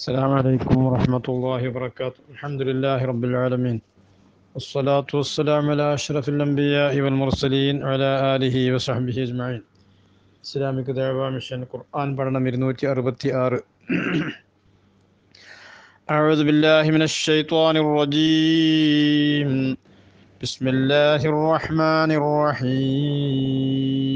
السلام عليكم ورحمة الله وبركاته الحمد لله رب العالمين والصلاة والسلام على أشرف الأنبياء والمرسلين وعلى آله وصحبه أجمعين عليكم دعوة مشان القرآن برنا مرنوتي أربطي آر أعوذ بالله من الشيطان الرجيم بسم الله الرحمن الرحيم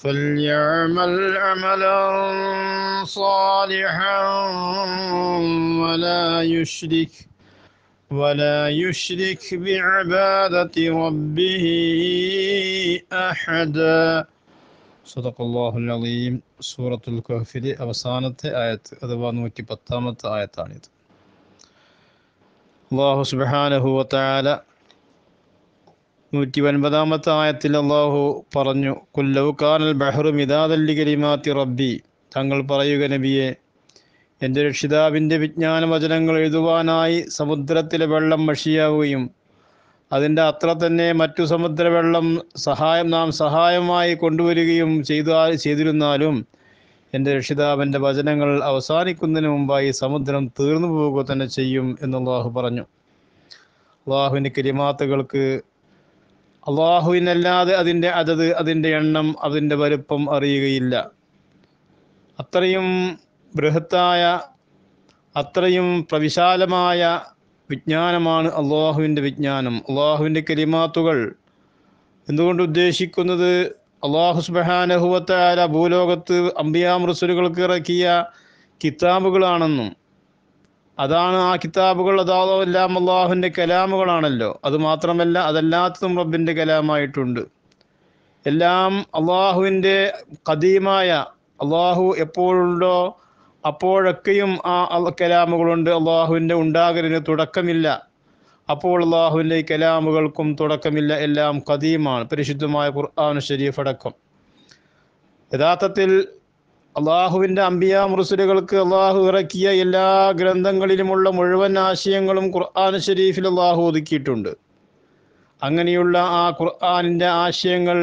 فليعمل عملا صالحا ولا يشرك ولا يشرك بعبادة ربه أحدا صدق الله العظيم سورة الكهف അവസാനത്തെ ആയത്ത് آية، അഥവാ നൂറ്റി പത്താമത്തെ الله سبحانه وتعالى നൂറ്റി ഒൻപതാമത്തെ ആയത്തിൽ അള്ളാഹു പറഞ്ഞു കുല്ലൗകാനൽ ബഹ്റു മിതാതല്ലി കരിമാത്തി റബ്ബി തങ്ങൾ പറയുക നബിയെ എൻ്റെ രക്ഷിതാവിൻ്റെ വിജ്ഞാന വചനങ്ങൾ എഴുതുവാനായി സമുദ്രത്തിലെ വെള്ളം മഷിയാവുകയും അതിൻ്റെ അത്ര തന്നെ മറ്റു സമുദ്രവെള്ളം സഹായം നാം സഹായമായി കൊണ്ടുവരികയും ചെയ്തു ചെയ്തിരുന്നാലും എൻ്റെ രക്ഷിതാവിൻ്റെ വചനങ്ങൾ അവസാനിക്കുന്നതിന് മുമ്പായി സമുദ്രം തീർന്നു പോവുക തന്നെ ചെയ്യും എന്ന് അള്ളാഹു പറഞ്ഞു അള്ളാഹുവിൻ്റെ കിരിമാത്തുകൾക്ക് അള്ളാഹുവിനല്ലാതെ അതിൻ്റെ അതത് അതിൻ്റെ എണ്ണം അതിൻ്റെ വലുപ്പം അറിയുകയില്ല അത്രയും ബൃഹത്തായ അത്രയും പ്രവിശാലമായ വിജ്ഞാനമാണ് അള്ളാഹുവിൻ്റെ വിജ്ഞാനം അള്ളാഹുവിൻ്റെ കലിമാത്തുകൾ എന്തുകൊണ്ട് ഉദ്ദേശിക്കുന്നത് അള്ളാഹു സുബാനഹുവത്തായ ഭൂലോകത്ത് അമ്പിയാമൃസുലുകൾക്ക് ഇറക്കിയ കിതാബുകളാണെന്നും അതാണ് ആ കിതാബുകൾ അതാതോ എല്ലാം അള്ളാഹുവിൻ്റെ കലാമുകളാണല്ലോ അത് മാത്രമല്ല അതല്ലാത്തതും റബ്ബിൻ്റെ കലാമായിട്ടുണ്ട് എല്ലാം അള്ളാഹുവിൻ്റെ കദീമായ അള്ളാഹു എപ്പോഴുണ്ടോ അപ്പോഴൊക്കെയും ആ കലാമുകളുണ്ട് അള്ളാഹുവിൻ്റെ ഉണ്ടാകലിന് തുടക്കമില്ല അപ്പോൾ അള്ളാഹുവിൻ്റെ കലാമുകൾക്കും തുടക്കമില്ല എല്ലാം കദീമാണ് പരിശുദ്ധമായ ഖുർആാനു ശരീഫ് അടക്കം യഥാർത്ഥത്തിൽ അള്ളാഹുവിൻ്റെ അമ്പിയ മുറസുലുകൾക്ക് അള്ളാഹു ഇറക്കിയ എല്ലാ ഗ്രന്ഥങ്ങളിലുമുള്ള മുഴുവൻ ആശയങ്ങളും ഖുർആൻ ഷരീഫിൽ അള്ളാഹു ഒതുക്കിയിട്ടുണ്ട് അങ്ങനെയുള്ള ആ ഖുർആാനിൻ്റെ ആശയങ്ങൾ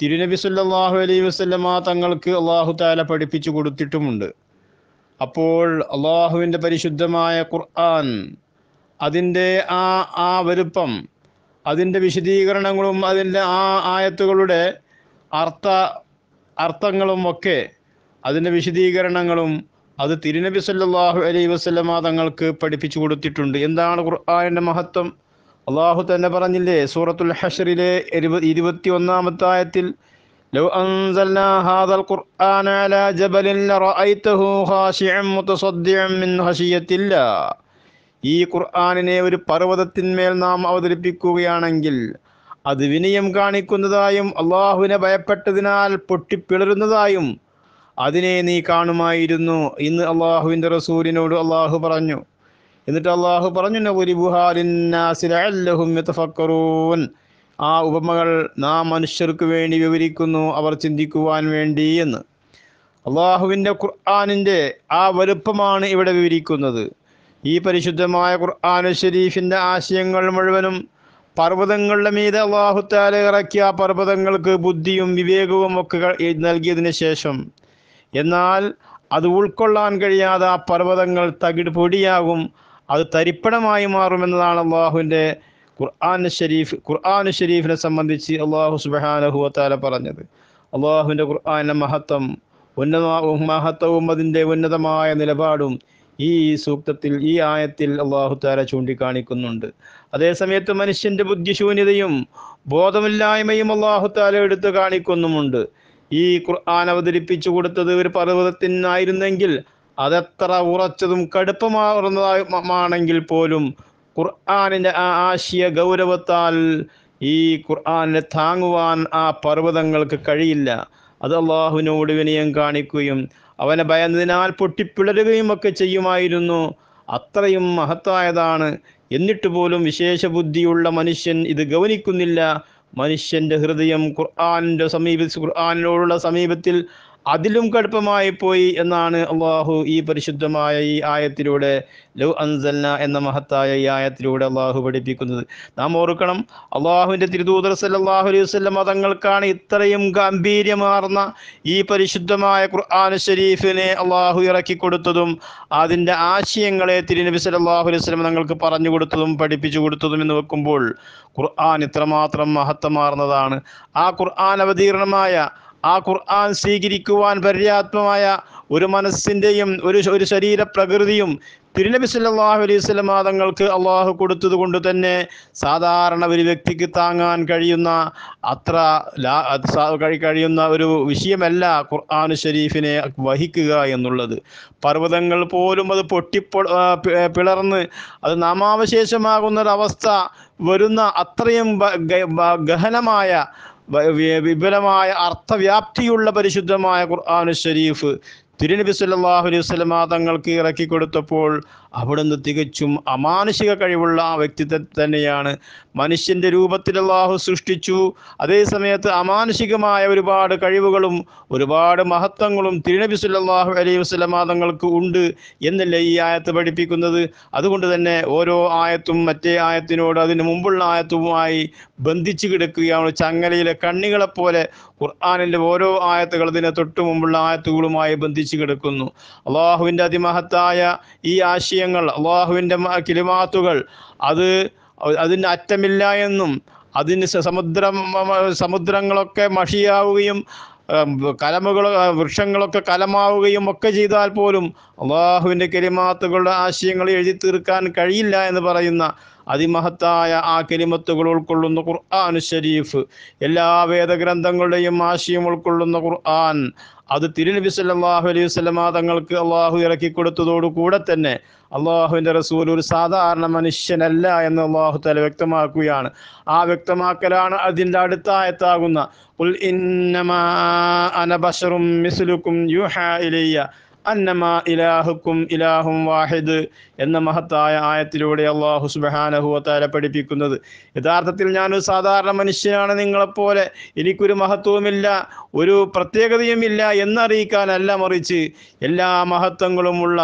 തിരുനബി സല്ലാഹു അലൈ വസ്ലമ തങ്ങൾക്ക് അള്ളാഹു താല പഠിപ്പിച്ചു കൊടുത്തിട്ടുമുണ്ട് അപ്പോൾ അള്ളാഹുവിൻ്റെ പരിശുദ്ധമായ ഖുർആൻ അതിൻ്റെ ആ ആ വലുപ്പം അതിൻ്റെ വിശദീകരണങ്ങളും അതിൻ്റെ ആ ആയത്തുകളുടെ അർത്ഥ അർത്ഥങ്ങളും ഒക്കെ അതിൻ്റെ വിശദീകരണങ്ങളും അത് തിരുനബി സല്ലാഹു അലൈ വസ്ലമ തങ്ങൾക്ക് പഠിപ്പിച്ചു കൊടുത്തിട്ടുണ്ട് എന്താണ് ഖുർആാനിൻ്റെ മഹത്വം അള്ളാഹു തന്നെ പറഞ്ഞില്ലേ സൂറത്തുൽ ഹഷറിലെ ഇരുപത്തി ഒന്നാമത്തായത്തിൽ ഈ ഖുർആാനിനെ ഒരു പർവ്വതത്തിന്മേൽ നാം അവതരിപ്പിക്കുകയാണെങ്കിൽ അത് വിനയം കാണിക്കുന്നതായും അള്ളാഹുവിനെ ഭയപ്പെട്ടതിനാൽ പൊട്ടിപ്പിളരുന്നതായും അതിനെ നീ കാണുമായിരുന്നു ഇന്ന് അള്ളാഹുവിൻ്റെ റസൂലിനോട് അള്ളാഹു പറഞ്ഞു എന്നിട്ട് അള്ളാഹു പറഞ്ഞു ആ ഉപമകൾ നാം മനുഷ്യർക്ക് വേണ്ടി വിവരിക്കുന്നു അവർ ചിന്തിക്കുവാൻ വേണ്ടി എന്ന് അള്ളാഹുവിൻ്റെ ഖുർആാനിൻ്റെ ആ വലുപ്പമാണ് ഇവിടെ വിവരിക്കുന്നത് ഈ പരിശുദ്ധമായ ഖുർആാനു ഷരീഫിൻ്റെ ആശയങ്ങൾ മുഴുവനും പർവ്വതങ്ങളുടെ മീതെ അള്ളാഹുത്താല ഇറക്കിയ ആ പർവ്വതങ്ങൾക്ക് ബുദ്ധിയും വിവേകവും ഒക്കെ നൽകിയതിന് ശേഷം എന്നാൽ അത് ഉൾക്കൊള്ളാൻ കഴിയാതെ ആ പർവ്വതങ്ങൾ തകിട് പൊടിയാകും അത് തരിപ്പണമായി മാറുമെന്നതാണ് അള്ളാഹുവിൻ്റെ ഖുർആൻ ഷരീഫ് ഖുർആൻ ഷരീഫിനെ സംബന്ധിച്ച് അള്ളാഹു സുബാനഹുവത്താല പറഞ്ഞത് അള്ളാഹുവിൻ്റെ ഖുർആാനിൻ്റെ മഹത്വം ഉന്നത മഹത്വവും അതിൻ്റെ ഉന്നതമായ നിലപാടും ഈ സൂക്തത്തിൽ ഈ ആയത്തിൽ അള്ളാഹു താര ചൂണ്ടിക്കാണിക്കുന്നുണ്ട് അതേസമയത്ത് മനുഷ്യന്റെ ബുദ്ധിശൂന്യതയും ബോധമില്ലായ്മയും അള്ളാഹു താല എടുത്തു കാണിക്കുന്നുമുണ്ട് ഈ ഖുർആൻ അവതരിപ്പിച്ചു കൊടുത്തത് ഒരു പർവ്വതത്തിനായിരുന്നെങ്കിൽ അതെത്ര ഉറച്ചതും കടുപ്പമാറുന്നതാണെങ്കിൽ പോലും ഖുർആാനിൻ്റെ ആ ആശയ ഗൗരവത്താൽ ഈ ഖുർആാനിനെ താങ്ങുവാൻ ആ പർവ്വതങ്ങൾക്ക് കഴിയില്ല അത് അള്ളാഹുവിനോട് വിനയം കാണിക്കുകയും അവനെ ഭയന്നതിനാൽ പൊട്ടിപ്പിളരുകയും ഒക്കെ ചെയ്യുമായിരുന്നു അത്രയും മഹത്തായതാണ് എന്നിട്ട് പോലും വിശേഷ ബുദ്ധിയുള്ള മനുഷ്യൻ ഇത് ഗൗനിക്കുന്നില്ല മനുഷ്യൻ്റെ ഹൃദയം ഖുർആാനിൻ്റെ സമീപ ഖുർആാനിനോടുള്ള സമീപത്തിൽ അതിലും കടുപ്പമായി പോയി എന്നാണ് അള്ളാഹു ഈ പരിശുദ്ധമായ ഈ ആയത്തിലൂടെ ലൗ അൻസൽന എന്ന മഹത്തായ ഈ ആയത്തിലൂടെ അള്ളാഹു പഠിപ്പിക്കുന്നത് നാം ഓർക്കണം അള്ളാഹുവിൻ്റെ തിരുദൂതർ സല്ലാഹു അലൈഹി വസ്ലം മതങ്ങൾക്കാണ് ഇത്രയും ഗാംഭീര്യമാർന്ന ഈ പരിശുദ്ധമായ ഖുർആൻ ഷരീഫിനെ അള്ളാഹു ഇറക്കിക്കൊടുത്തതും അതിൻ്റെ ആശയങ്ങളെ തിരുനബി സല്ലാഹു അലൈഹി വസ്ലം തങ്ങൾക്ക് പറഞ്ഞു കൊടുത്തതും പഠിപ്പിച്ചു കൊടുത്തതും എന്ന് വെക്കുമ്പോൾ ഖുർആൻ ഇത്രമാത്രം മഹത്തമാർന്നതാണ് ആ ഖുർആൻ അവതീർണമായ ആ ഖുർആൻ സ്വീകരിക്കുവാൻ പര്യാപ്തമായ ഒരു മനസ്സിൻ്റെയും ഒരു ഒരു ശരീരപ്രകൃതിയും തിരുനബി സല്ലാഹു അലൈഹി സ്വലമ തങ്ങൾക്ക് അള്ളാഹു കൊടുത്തത് കൊണ്ട് തന്നെ സാധാരണ ഒരു വ്യക്തിക്ക് താങ്ങാൻ കഴിയുന്ന അത്ര കഴിയുന്ന ഒരു വിഷയമല്ല ഖുർആൻ ഷരീഫിനെ വഹിക്കുക എന്നുള്ളത് പർവ്വതങ്ങൾ പോലും അത് പൊട്ടിപ്പൊ പിളർന്ന് അത് നാമാവശേഷമാകുന്നൊരവസ്ഥ വരുന്ന അത്രയും ഗഹനമായ വിപുലമായ അർത്ഥവ്യാപ്തിയുള്ള പരിശുദ്ധമായ ഖുർആാനു ഷരീഫ് തിരുനബി സല്ലാഹു അലൈഹി വസ്ലമ തങ്ങൾക്ക് ഇറക്കി കൊടുത്തപ്പോൾ അവിടുന്ന് തികച്ചും അമാനുഷിക കഴിവുള്ള ആ തന്നെയാണ് മനുഷ്യൻ്റെ രൂപത്തിൽ അള്ളാഹു സൃഷ്ടിച്ചു അതേസമയത്ത് അമാനുഷികമായ ഒരുപാട് കഴിവുകളും ഒരുപാട് മഹത്വങ്ങളും തിരുനബി സല്ലാഹു അലൈഹി വസ്ലമ തങ്ങൾക്ക് ഉണ്ട് എന്നല്ലേ ഈ ആയത്ത് പഠിപ്പിക്കുന്നത് അതുകൊണ്ട് തന്നെ ഓരോ ആയത്തും മറ്റേ ആയത്തിനോട് അതിന് മുമ്പുള്ള ആയത്തുമായി ബന്ധിച്ചു കിടക്കുകയാണ് ചങ്ങലയിലെ കണ്ണികളെപ്പോലെ ഖുർആാനിൻ്റെ ഓരോ ആയത്തുകൾ അതിനെ തൊട്ടു മുമ്പുള്ള ആയത്തുകളുമായി ബന്ധി വ്യാപിച്ചു കിടക്കുന്നു അള്ളാഹുവിൻ്റെ അതിമഹത്തായ ഈ ആശയങ്ങൾ അള്ളാഹുവിൻ്റെ കിളിമാത്തുകൾ അത് അതിന് അറ്റമില്ല എന്നും അതിന് സമുദ്രം സമുദ്രങ്ങളൊക്കെ മഷിയാവുകയും കലമുകൾ വൃക്ഷങ്ങളൊക്കെ കലമാവുകയും ഒക്കെ ചെയ്താൽ പോലും അള്ളാഹുവിൻ്റെ കെരിമാത്തുകളുടെ ആശയങ്ങൾ എഴുതി തീർക്കാൻ കഴിയില്ല എന്ന് പറയുന്ന അതിമഹത്തായ ആ കെരിമത്തുകൾ ഉൾക്കൊള്ളുന്ന ഖുർആൻ ഷരീഫ് എല്ലാ വേദഗ്രന്ഥങ്ങളുടെയും ആശയം ഉൾക്കൊള്ളുന്ന ഖുർആൻ അത് തിരുനബി സല്ലാഹു അലൈഹി വസ്ലമ തങ്ങൾക്ക് അള്ളാഹു ഇറക്കി കൂടെ തന്നെ അള്ളാഹുവിന്റെ റസൂൽ ഒരു സാധാരണ മനുഷ്യനല്ല എന്ന് അള്ളാഹു തല വ്യക്തമാക്കുകയാണ് ആ വ്യക്തമാക്കലാണ് അതിൻ്റെ അടുത്തായത്താകുന്ന ഉൽ ഇലയ്യ അന്നമ ഇലാഹുക്കും ഇലാഹും വാഹിദ് എന്ന മഹത്തായ ആയത്തിലൂടെ അള്ളാഹു സുബഹാനഹുവത്താല പഠിപ്പിക്കുന്നത് യഥാർത്ഥത്തിൽ ഞാനൊരു സാധാരണ മനുഷ്യനാണ് നിങ്ങളെപ്പോലെ എനിക്കൊരു മഹത്വവുമില്ല ഒരു പ്രത്യേകതയുമില്ല എന്നറിയിക്കാനല്ല മറിച്ച് എല്ലാ മഹത്വങ്ങളുമുള്ള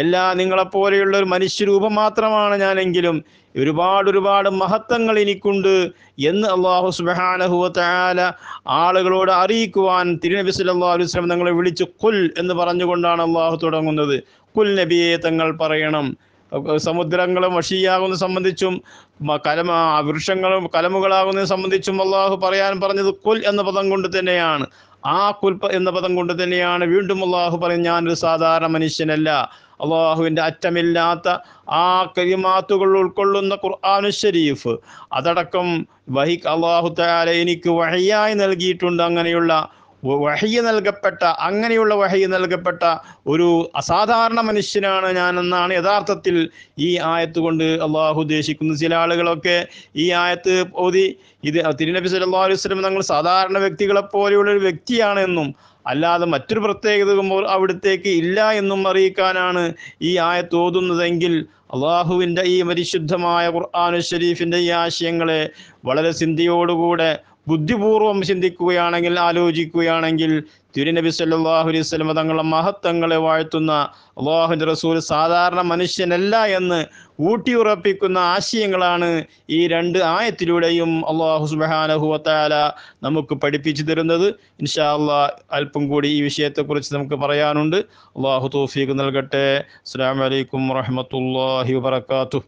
എല്ലാ നിങ്ങളെപ്പോലെയുള്ള ഒരു മനുഷ്യരൂപം മാത്രമാണ് ഞാനെങ്കിലും ഒരുപാട് ഒരുപാട് മഹത്വങ്ങൾ എനിക്കുണ്ട് എന്ന് അള്ളാഹു സുബാനഹുല ആളുകളോട് അറിയിക്കുവാൻ തിരുനബി അലൈഹി വസ്ലം നിങ്ങളെ വിളിച്ചു കുൽ എന്ന് പറഞ്ഞുകൊണ്ടാണ് അള്ളാഹു തുടങ്ങുന്നത് കുൽ നബിയെ തങ്ങൾ പറയണം സമുദ്രങ്ങളും വഷിയാകുന്ന സംബന്ധിച്ചും കലമ വൃക്ഷങ്ങളും കലമുകളാകുന്നതിനെ സംബന്ധിച്ചും അള്ളാഹു പറയാൻ പറഞ്ഞത് കുൽ എന്ന പദം കൊണ്ട് തന്നെയാണ് ആ കുൽ എന്ന പദം കൊണ്ട് തന്നെയാണ് വീണ്ടും അള്ളാഹു പറയും ഞാനൊരു സാധാരണ മനുഷ്യനല്ല അള്ളാഹുവിൻ്റെ അറ്റമില്ലാത്ത ആ കരിമാത്തുകൾ ഉൾക്കൊള്ളുന്ന ഖുർആാനു ഷരീഫ് അതടക്കം വഹി അള്ളാഹു താല എനിക്ക് വഹിയായി നൽകിയിട്ടുണ്ട് അങ്ങനെയുള്ള വഹിയ നൽകപ്പെട്ട അങ്ങനെയുള്ള വഹിയ നൽകപ്പെട്ട ഒരു അസാധാരണ മനുഷ്യനാണ് ഞാൻ എന്നാണ് യഥാർത്ഥത്തിൽ ഈ ആയത്ത് കൊണ്ട് അള്ളാഹു ഉദ്ദേശിക്കുന്നത് ചില ആളുകളൊക്കെ ഈ ആയത്ത് ഓതി ഇത് തിരുനബി സല്ലാ അലൈഹി സ്വലം തങ്ങൾ സാധാരണ വ്യക്തികളെ പോലെയുള്ള ഒരു വ്യക്തിയാണെന്നും അല്ലാതെ മറ്റൊരു പ്രത്യേകത അവിടത്തേക്ക് ഇല്ല എന്നും അറിയിക്കാനാണ് ഈ ആയത്ത് ഓതുന്നതെങ്കിൽ അള്ളാഹുവിൻ്റെ ഈ പരിശുദ്ധമായ ഖുർആാനു ഷരീഫിൻ്റെ ഈ ആശയങ്ങളെ വളരെ ചിന്തയോടുകൂടെ ബുദ്ധിപൂർവം ചിന്തിക്കുകയാണെങ്കിൽ ആലോചിക്കുകയാണെങ്കിൽ തിരുനബി സല്ലാഹു അലൈഹി തങ്ങളെ മഹത്വങ്ങളെ വാഴ്ത്തുന്ന അള്ളാഹുൻ്റെ റസൂൽ സാധാരണ മനുഷ്യനല്ല എന്ന് ഊട്ടിയുറപ്പിക്കുന്ന ആശയങ്ങളാണ് ഈ രണ്ട് ആയത്തിലൂടെയും അള്ളാഹു സുബാനഹുവത്താല നമുക്ക് പഠിപ്പിച്ചു തരുന്നത് ഇൻഷാ അല്പം കൂടി ഈ വിഷയത്തെക്കുറിച്ച് നമുക്ക് പറയാനുണ്ട് അള്ളാഹു തോഫീഖ് നൽകട്ടെ അസ്സാം വലൈക്കും വാഹമത്തല്ലാഹി വാത്തു